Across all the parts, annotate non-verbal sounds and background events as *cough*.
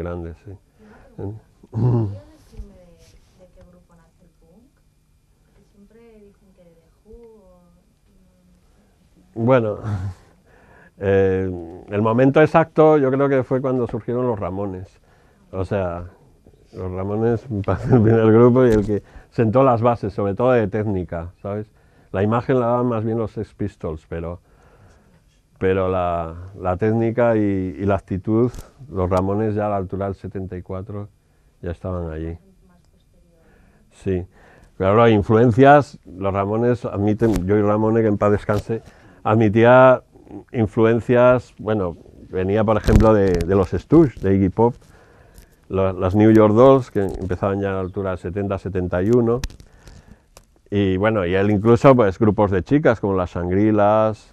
grandes. Bueno, *laughs* eh, el momento exacto yo creo que fue cuando surgieron los Ramones. O sea, los Ramones *laughs* el primer grupo y el que sentó las bases, sobre todo de técnica, ¿sabes? La imagen la daban más bien los Sex Pistols, pero pero la, técnica y, la actitud, los Ramones ya a la altura del 74 ya estaban allí. Sí, claro, influencias, los Ramones admiten, yo y Ramones, que en paz descanse, admitía influencias, bueno, venía por ejemplo de, los Stush, de Iggy Pop, las New York Dolls, que empezaban ya a la altura del 70-71, y bueno, y él incluso pues grupos de chicas como las Sangrilas,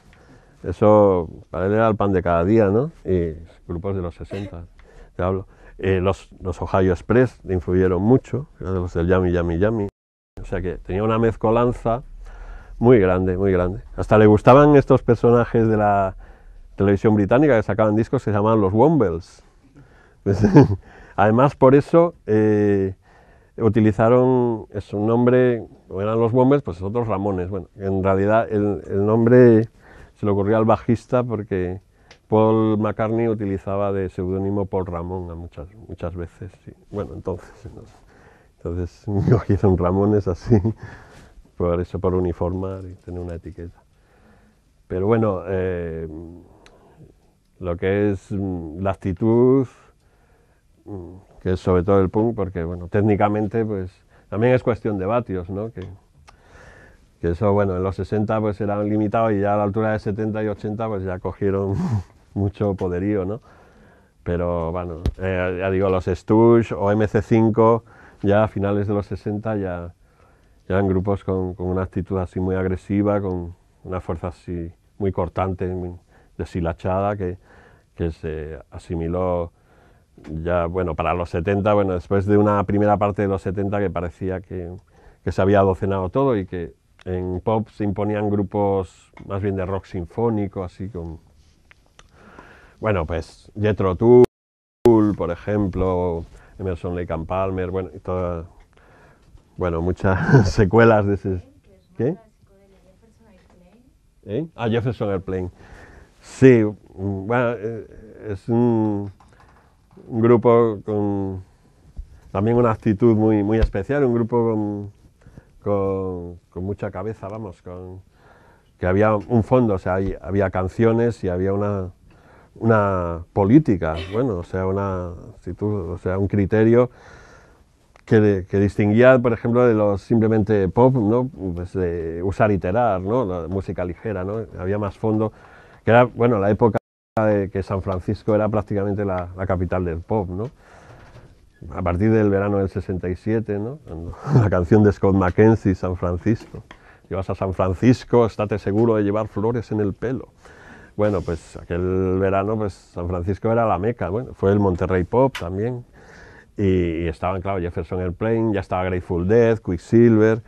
eso para él era el pan de cada día, ¿no? Y grupos de los 60, te hablo. Eh, los, Ohio Express le influyeron mucho, los del Yami Yami Yami. O sea que tenía una mezcolanza muy grande, muy grande. Hasta le gustaban estos personajes de la televisión británica que sacaban discos que se llamaban los Wombles. Pues, *laughs* además, por eso eh, utilizaron es un nombre, eran los Wombles, pues otros Ramones. Bueno, en realidad el, el nombre se le ocurrió al bajista porque Paul McCartney utilizaba de seudónimo Paul Ramón muchas, muchas veces. bueno, entonces, *laughs* entonces *laughs* cogieron Ramones así, por eso, por uniformar y tener una etiqueta. Pero bueno, eh, lo que es mm, la actitud, mm, que es sobre todo el punk, porque bueno, técnicamente pues también es cuestión de vatios, ¿no? Que, que eso bueno, en los 60 pues eran limitados y ya a la altura de 70 y 80 pues ya cogieron *laughs* mucho poderío, ¿no? Pero bueno, eh, ya digo, los Stush o MC5 ya a finales de los 60 ya, ya eran grupos con, una actitud así muy agresiva, con una fuerza así muy cortante, deshilachada, que, que se asimiló ya, bueno, para los 70, bueno, después de una primera parte de los 70 que parecía que, que se había adocenado todo y que en pop se imponían grupos más bien de rock sinfónico, así con... Bueno, pues Jethro Tull, por ejemplo, Emerson Lake and Palmer, bueno, y bueno muchas *laughs* secuelas de ese... ¿Qué? ¿Eh? Ah, Jefferson Airplane. Sí, bueno, eh, es un, un grupo con también una actitud muy, muy especial, un grupo con con, mucha cabeza, vamos, con, que había un fondo, o sea, había canciones y había una, una política, bueno, o sea, una, o sea, un criterio que, que, distinguía, por ejemplo, de los simplemente pop, ¿no? Pues de usar iterar, ¿no? La música ligera, ¿no? Había más fondo, que era, bueno, la época de que San Francisco era prácticamente la, la capital del pop, ¿no? a partir del verano del 67, ¿no? *laughs* la canción de Scott McKenzie, San Francisco. Llevas a San Francisco, estate seguro de llevar flores en el pelo. Bueno, pues aquel verano pues San Francisco era la meca, bueno, fue el Monterrey Pop también. Y, estaban, claro, Jefferson Airplane, ya estaba Grateful Dead, Quicksilver,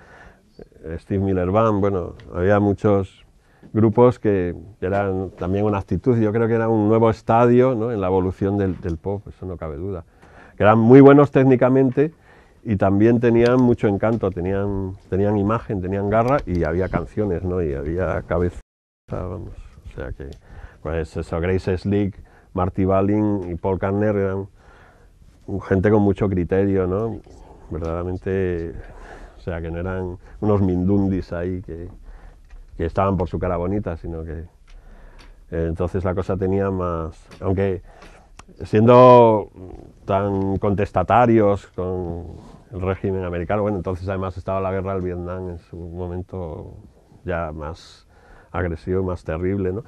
eh, Steve Miller Band, bueno, había muchos grupos que eran también una actitud, yo creo que era un nuevo estadio ¿no? en la evolución del pop, eso no cabe duda que eran muy buenos técnicamente y también tenían mucho encanto, tenían, tenían imagen, tenían garra y había canciones, ¿no? Y había cabeza, vamos, o sea que, pues eso, Grace Slick, Marty Balin y Paul Karner eran gente con mucho criterio, ¿no? Verdaderamente, o sea que no eran unos mindundis ahí que, estaban por su cara bonita, sino que... Eh, entonces la cosa tenía más... aunque siendo tan contestatarios con el régimen americano, bueno, entonces además estaba la guerra del Vietnam en su momento ya más agresivo, más terrible, ¿no?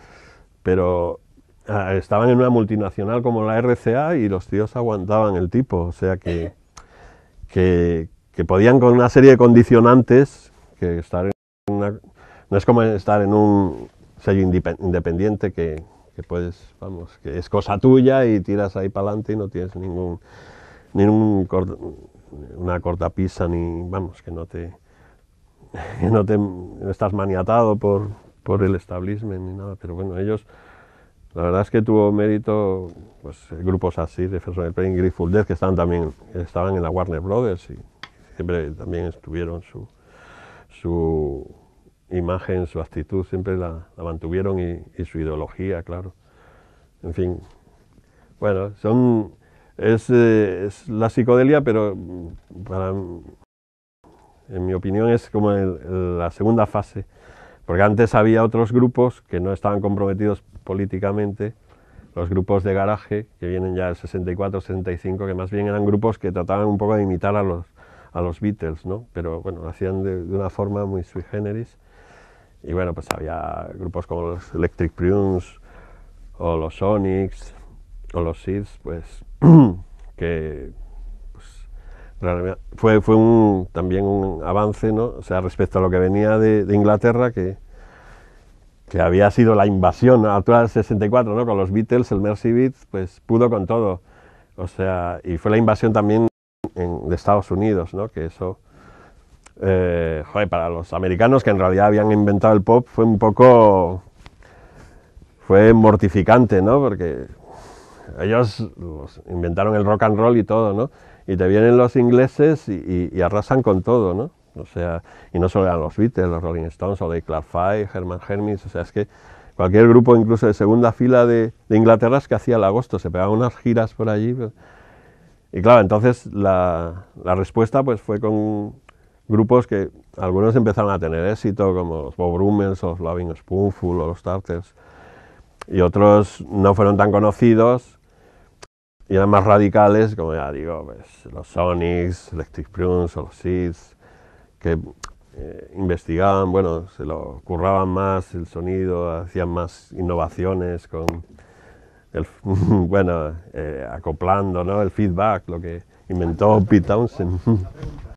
Pero ah, estaban en una multinacional como la RCA y los tíos aguantaban el tipo, o sea que, que, que podían con una serie de condicionantes que estar en una... No es como estar en un sello independiente que que puedes, vamos, que es cosa tuya y tiras ahí para adelante y no tienes ningún, ningún corta, una cortapisa ni, vamos, que no te, *laughs* no te estás maniatado por, por el establishment ni nada, pero bueno, ellos, la verdad es que tuvo mérito, pues, grupos así, de del Pain, Grateful Death, que estaban también, estaban en la Warner Brothers y siempre también estuvieron su, su imagen, su actitud, siempre la, mantuvieron y, su ideología, claro. En fin, bueno, son, es, eh, la psicodelia, pero mm, para, en mi opinión es como la segunda fase, porque antes había otros grupos que no estaban comprometidos políticamente, los grupos de garaje, que vienen ya del 64, 65, que más bien eran grupos que trataban un poco de imitar a los, a los Beatles, ¿no? pero bueno, lo hacían de una forma muy sui generis. Y bueno, pues había grupos como los Electric Prunes o los Sonics o los Seeds, pues *clears throat* que pues, fue, fue un, también un avance, ¿no? O sea, respecto a lo que venía de, Inglaterra, que, que había sido la invasión actual del 64, ¿no? Con los Beatles, el Mercy Beat, pues pudo con todo. O sea, y fue la invasión también en, de Estados Unidos, ¿no? Que eso eh, para los americanos que en realidad habían inventado el pop fue un poco fue mortificante, ¿no? Porque ellos inventaron el rock and roll y todo, ¿no? Y te vienen los ingleses y, arrasan con todo, ¿no? O sea, y no solo eran los Beatles, los Rolling Stones o de clarify germán Herman Hermes, o sea, es que cualquier grupo, incluso de segunda fila de, de Inglaterra, es que hacía el agosto, se pegaban unas giras por allí. Pues. y claro, entonces la, la, respuesta pues fue con, grupos que algunos empezaron a tener éxito, como los Bob o los Loving Spoonful o los Starters, y otros no fueron tan conocidos y eran más radicales, como ya digo, pues, los Sonics, Electric Prunes o los Seeds, que eh, investigaban, bueno, se lo curraban más el sonido, hacían más innovaciones con, el, *laughs* bueno, eh, acoplando ¿no? el feedback, lo que inventó Pete Townsend. *laughs*